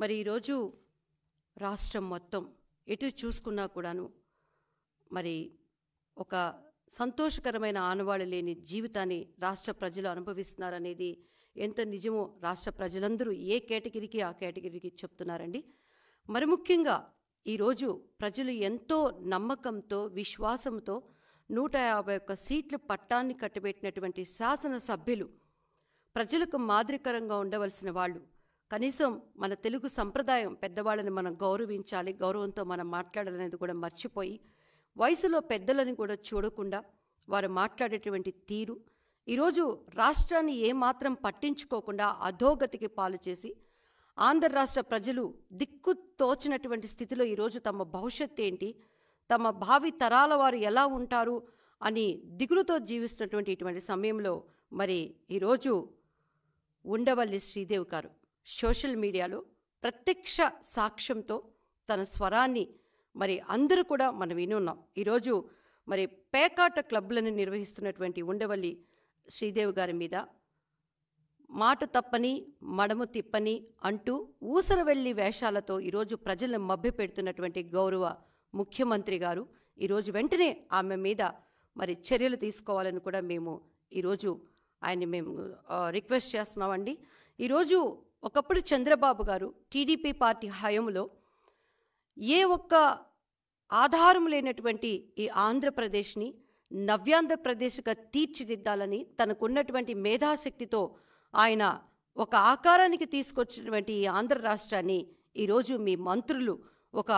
మరి ఈరోజు రాష్ట్రం మొత్తం ఎటు చూసుకున్నా కూడాను మరి ఒక సంతోషకరమైన ఆనవాళ్ళు లేని జీవితాన్ని రాష్ట్ర ప్రజలు అనుభవిస్తున్నారనేది ఎంత నిజమో రాష్ట్ర ప్రజలందరూ ఏ కేటగిరీకి ఆ కేటగిరీకి చెప్తున్నారండి మరి ముఖ్యంగా ఈరోజు ప్రజలు ఎంతో నమ్మకంతో విశ్వాసంతో నూట యాభై ఒక్క సీట్ల పట్టాన్ని కట్టబెట్టినటువంటి శాసనసభ్యులు ప్రజలకు మాదిరికరంగా ఉండవలసిన వాళ్ళు కనీసం మన తెలుగు సంప్రదాయం పెద్దవాళ్ళని మనం గౌరవించాలి గౌరవంతో మనం మాట్లాడాలనేది కూడా మర్చిపోయి వయసులో పెద్దలను కూడా చూడకుండా వారు మాట్లాడేటువంటి తీరు ఈరోజు రాష్ట్రాన్ని ఏమాత్రం పట్టించుకోకుండా అధోగతికి పాలు చేసి ఆంధ్ర రాష్ట్ర ప్రజలు దిక్కు తోచినటువంటి స్థితిలో ఈరోజు తమ భవిష్యత్ ఏంటి తమ భావి తరాల వారు ఎలా ఉంటారు అని దిగులుతో జీవిస్తున్నటువంటి ఇటువంటి సమయంలో మరి ఈరోజు ఉండవల్లి శ్రీదేవి గారు సోషల్ మీడియాలో ప్రత్యక్ష సాక్ష్యంతో తన స్వరాన్ని మరి అందరూ కూడా మనం విని ఉన్నాం ఈరోజు మరి పేకాట క్లబ్లను నిర్వహిస్తున్నటువంటి ఉండవల్లి శ్రీదేవి గారి మీద మాట తప్పని మడము తిప్పని అంటూ ఊసరవెల్లి వేషాలతో ఈరోజు ప్రజలను మభ్య పెడుతున్నటువంటి గౌరవ ముఖ్యమంత్రి గారు ఈరోజు వెంటనే ఆమె మీద మరి చర్యలు తీసుకోవాలని కూడా మేము ఈరోజు ఆయన్ని మేము రిక్వెస్ట్ చేస్తున్నామండి ఈరోజు ఒకప్పుడు చంద్రబాబు గారు టీడీపీ పార్టీ హయంలో ఏ ఒక్క ఆధారం లేనటువంటి ఈ ఆంధ్రప్రదేశ్ని నవ్యాంధ్రప్రదేశ్గా తీర్చిదిద్దాలని తనకున్నటువంటి మేధాశక్తితో ఆయన ఒక ఆకారానికి తీసుకొచ్చినటువంటి ఈ ఆంధ్ర రాష్ట్రాన్ని ఈరోజు మీ మంత్రులు ఒక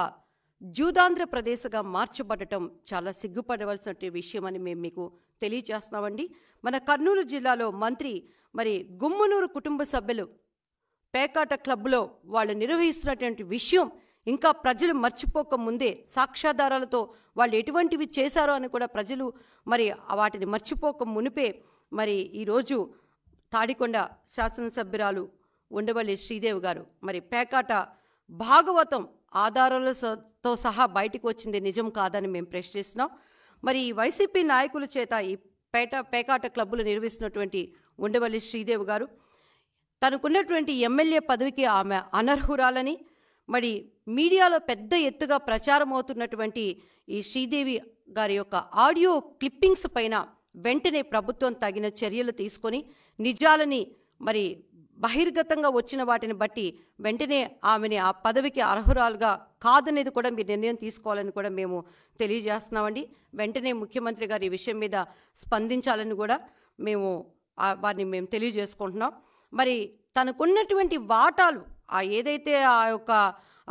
జూదాంధ్రప్రదేశ్గా మార్చబడటం చాలా సిగ్గుపడవలసిన విషయం అని మేము మీకు తెలియజేస్తున్నామండి మన కర్నూలు జిల్లాలో మంత్రి మరి గుమ్మనూరు కుటుంబ సభ్యులు పేకాట క్లబ్లో వాళ్ళు నిర్వహిస్తున్నటువంటి విషయం ఇంకా ప్రజలు మర్చిపోక ముందే సాక్ష్యాధారాలతో వాళ్ళు ఎటువంటివి చేశారో అని కూడా ప్రజలు మరి వాటిని మర్చిపోక మునిపే మరి ఈరోజు తాడికొండ శాసనసభ్యురాలు ఉండవల్లి శ్రీదేవి గారు మరి పేకాట భాగవతం ఆధారాలతో సహా బయటకు వచ్చింది నిజం కాదని మేము ప్రశ్నిస్తున్నాం మరి వైసీపీ నాయకుల చేత ఈ పేట పేకాట క్లబ్బులు నిర్వహిస్తున్నటువంటి ఉండవల్లి శ్రీదేవి గారు తనకున్నటువంటి ఎమ్మెల్యే పదవికి ఆమె అనర్హురాలని మరి మీడియాలో పెద్ద ఎత్తుగా ప్రచారం అవుతున్నటువంటి ఈ శ్రీదేవి గారి యొక్క ఆడియో క్లిప్పింగ్స్ పైన వెంటనే ప్రభుత్వం తగిన చర్యలు తీసుకొని నిజాలని మరి బహిర్గతంగా వచ్చిన వాటిని బట్టి వెంటనే ఆమెని ఆ పదవికి అర్హురాలుగా కాదనేది కూడా మీరు నిర్ణయం తీసుకోవాలని కూడా మేము తెలియజేస్తున్నామండి వెంటనే ముఖ్యమంత్రి గారు ఈ విషయం మీద స్పందించాలని కూడా మేము వారిని మేము తెలియజేసుకుంటున్నాం మరి తనకున్నటువంటి వాటాలు ఆ ఏదైతే ఆ యొక్క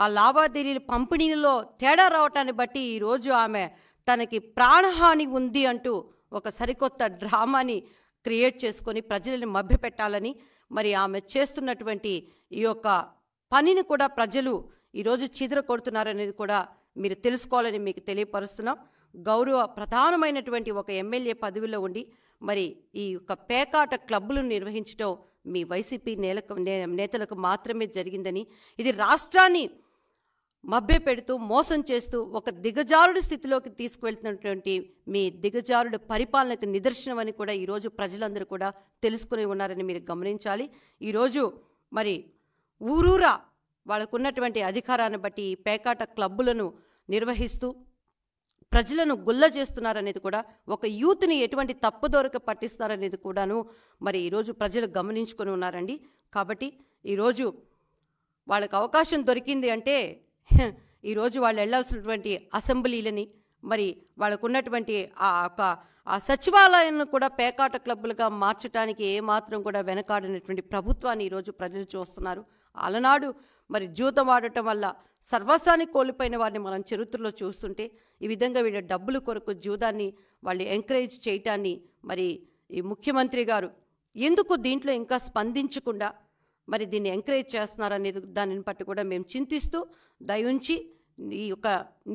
ఆ లావాదేవీల పంపిణీలో తేడా రావటాన్ని బట్టి ఈరోజు ఆమె తనకి ప్రాణహాని ఉంది అంటూ ఒక సరికొత్త డ్రామాని క్రియేట్ చేసుకొని ప్రజలను మభ్యపెట్టాలని మరి ఆమె చేస్తున్నటువంటి ఈ యొక్క పనిని కూడా ప్రజలు ఈరోజు చీదర కొడుతున్నారనేది కూడా మీరు తెలుసుకోవాలని మీకు తెలియపరుస్తున్నాం గౌరవ ప్రధానమైనటువంటి ఒక ఎమ్మెల్యే పదవిలో ఉండి మరి ఈ యొక్క పేకాట క్లబ్బులను నిర్వహించడం మీ వైసీపీ నేలకు నేతలకు మాత్రమే జరిగిందని ఇది రాష్ట్రాన్ని మభ్య పెడుతూ మోసం చేస్తూ ఒక దిగజారుడు స్థితిలోకి తీసుకువెళ్తున్నటువంటి మీ దిగజారుడు పరిపాలనకు నిదర్శనం అని కూడా ఈరోజు ప్రజలందరూ కూడా తెలుసుకుని ఉన్నారని మీరు గమనించాలి ఈరోజు మరి ఊరూరా వాళ్ళకున్నటువంటి అధికారాన్ని బట్టి పేకాట క్లబ్బులను నిర్వహిస్తూ ప్రజలను గుల్ల చేస్తున్నారనేది కూడా ఒక యూత్ని ఎటువంటి తప్పుదోరక పట్టిస్తారనేది కూడాను మరి ఈరోజు ప్రజలు గమనించుకొని ఉన్నారండి కాబట్టి ఈరోజు వాళ్ళకు అవకాశం దొరికింది అంటే ఈరోజు వాళ్ళు వెళ్ళాల్సినటువంటి అసెంబ్లీలని మరి వాళ్ళకు ఉన్నటువంటి ఆ ఒక ఆ సచివాలయాన్ని కూడా పేకాట క్లబ్బులుగా మార్చడానికి ఏమాత్రం కూడా వెనకాడినటువంటి ప్రభుత్వాన్ని ఈరోజు ప్రజలు చూస్తున్నారు అలనాడు మరి జూతం ఆడటం వల్ల సర్వస్వాన్ని కోల్పోయిన వారిని మనం చరిత్రలో చూస్తుంటే ఈ విధంగా వీళ్ళ డబ్బులు కొరకు జూదాన్ని వాళ్ళు ఎంకరేజ్ చేయటాన్ని మరి ఈ ముఖ్యమంత్రి గారు ఎందుకు దీంట్లో ఇంకా స్పందించకుండా మరి దీన్ని ఎంకరేజ్ చేస్తున్నారనేది దానిని బట్టి కూడా మేము చింతిస్తూ దయ ఉంచి ఈ యొక్క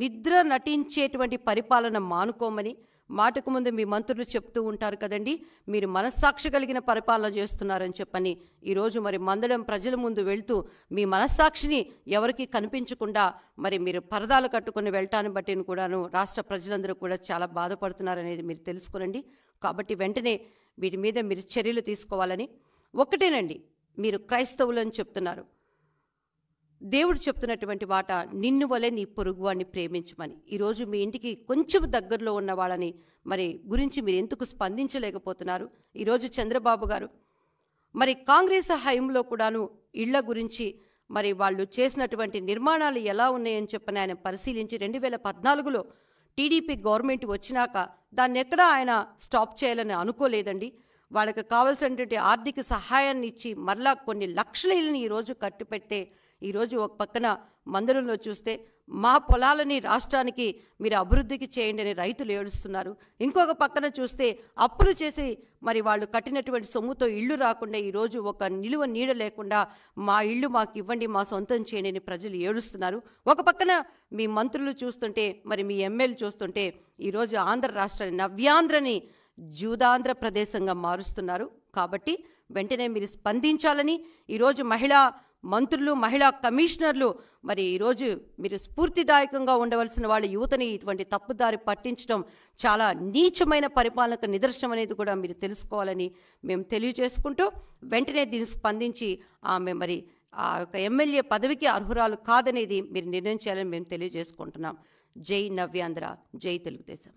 నిద్ర నటించేటువంటి పరిపాలన మానుకోమని మాటకు ముందు మీ మంత్రులు చెప్తూ ఉంటారు కదండి మీరు మనస్సాక్షి కలిగిన పరిపాలన చేస్తున్నారని చెప్పని ఈరోజు మరి మందడం ప్రజల ముందు వెళ్తూ మీ మనస్సాక్షిని ఎవరికి కనిపించకుండా మరి మీరు పరదాలు కట్టుకుని వెళ్ళటాన్ని బట్టిని కూడాను రాష్ట్ర ప్రజలందరూ కూడా చాలా బాధపడుతున్నారనేది మీరు తెలుసుకోనండి కాబట్టి వెంటనే వీటి మీద మీరు చర్యలు తీసుకోవాలని ఒకటేనండి మీరు క్రైస్తవులు అని చెప్తున్నారు దేవుడు చెప్తున్నటువంటి మాట నిన్ను వలె నీ పొరుగువాడిని ప్రేమించమని ఈరోజు మీ ఇంటికి కొంచెం దగ్గరలో ఉన్న వాళ్ళని మరి గురించి మీరు ఎందుకు స్పందించలేకపోతున్నారు ఈరోజు చంద్రబాబు గారు మరి కాంగ్రెస్ హయంలో కూడాను ఇళ్ల గురించి మరి వాళ్ళు చేసినటువంటి నిర్మాణాలు ఎలా ఉన్నాయని చెప్పని ఆయన పరిశీలించి రెండు వేల పద్నాలుగులో టీడీపీ గవర్నమెంట్ వచ్చినాక దాన్ని ఎక్కడా ఆయన స్టాప్ చేయాలని అనుకోలేదండి వాళ్ళకి కావాల్సినటువంటి ఆర్థిక సహాయాన్ని ఇచ్చి మరలా కొన్ని లక్షల ఇళ్ళని ఈరోజు కట్టుపెట్టే ఈరోజు ఒక పక్కన మందిరంలో చూస్తే మా పొలాలని రాష్ట్రానికి మీరు అభివృద్ధికి చేయండి అని రైతులు ఏడుస్తున్నారు ఇంకొక పక్కన చూస్తే అప్పులు చేసి మరి వాళ్ళు కట్టినటువంటి సొమ్ముతో ఇళ్ళు రాకుండా ఈరోజు ఒక నిలువ నీడ లేకుండా మా ఇళ్ళు మాకు ఇవ్వండి మా సొంతం చేయండి అని ప్రజలు ఏడుస్తున్నారు ఒక పక్కన మీ మంత్రులు చూస్తుంటే మరి మీ ఎమ్మెల్యే చూస్తుంటే ఈరోజు ఆంధ్ర రాష్ట్రాన్ని నవ్యాంధ్రని జూదాంధ్ర ప్రదేశంగా మారుస్తున్నారు కాబట్టి వెంటనే మీరు స్పందించాలని ఈరోజు మహిళా మంత్రులు మహిళా కమిషనర్లు మరి ఈరోజు మీరు స్ఫూర్తిదాయకంగా ఉండవలసిన వాళ్ళ యువతని ఇటువంటి తప్పుదారి పట్టించడం చాలా నీచమైన పరిపాలనకు నిదర్శనం అనేది కూడా మీరు తెలుసుకోవాలని మేము తెలియజేసుకుంటూ వెంటనే దీన్ని స్పందించి ఆమె మరి ఆ యొక్క ఎమ్మెల్యే పదవికి అర్హురాలు కాదనేది మీరు నిర్ణయం చేయాలని మేము తెలియజేసుకుంటున్నాం జై నవ్యాంధ్ర జై తెలుగుదేశం